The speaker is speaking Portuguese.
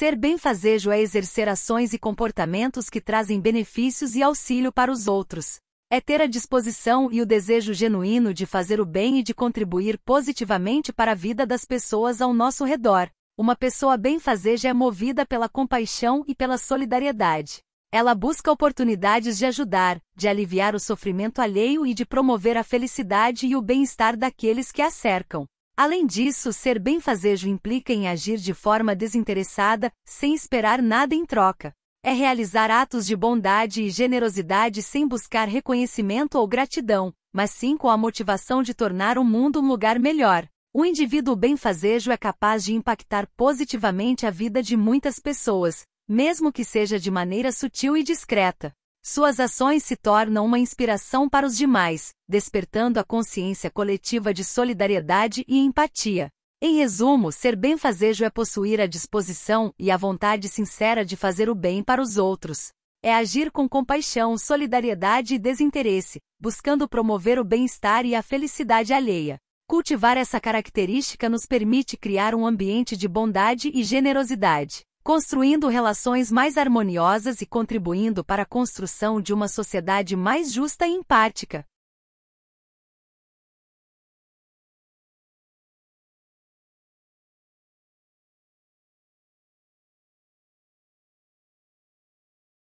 Ser benfazejo é exercer ações e comportamentos que trazem benefícios e auxílio para os outros. É ter a disposição e o desejo genuíno de fazer o bem e de contribuir positivamente para a vida das pessoas ao nosso redor. Uma pessoa benfazeja é movida pela compaixão e pela solidariedade. Ela busca oportunidades de ajudar, de aliviar o sofrimento alheio e de promover a felicidade e o bem-estar daqueles que a cercam. Além disso, ser benfazejo implica em agir de forma desinteressada, sem esperar nada em troca. É realizar atos de bondade e generosidade sem buscar reconhecimento ou gratidão, mas sim com a motivação de tornar o mundo um lugar melhor. O indivíduo benfazejo é capaz de impactar positivamente a vida de muitas pessoas, mesmo que seja de maneira sutil e discreta. Suas ações se tornam uma inspiração para os demais, despertando a consciência coletiva de solidariedade e empatia. Em resumo, ser benfazejo é possuir a disposição e a vontade sincera de fazer o bem para os outros. É agir com compaixão, solidariedade e desinteresse, buscando promover o bem-estar e a felicidade alheia. Cultivar essa característica nos permite criar um ambiente de bondade e generosidade construindo relações mais harmoniosas e contribuindo para a construção de uma sociedade mais justa e empática.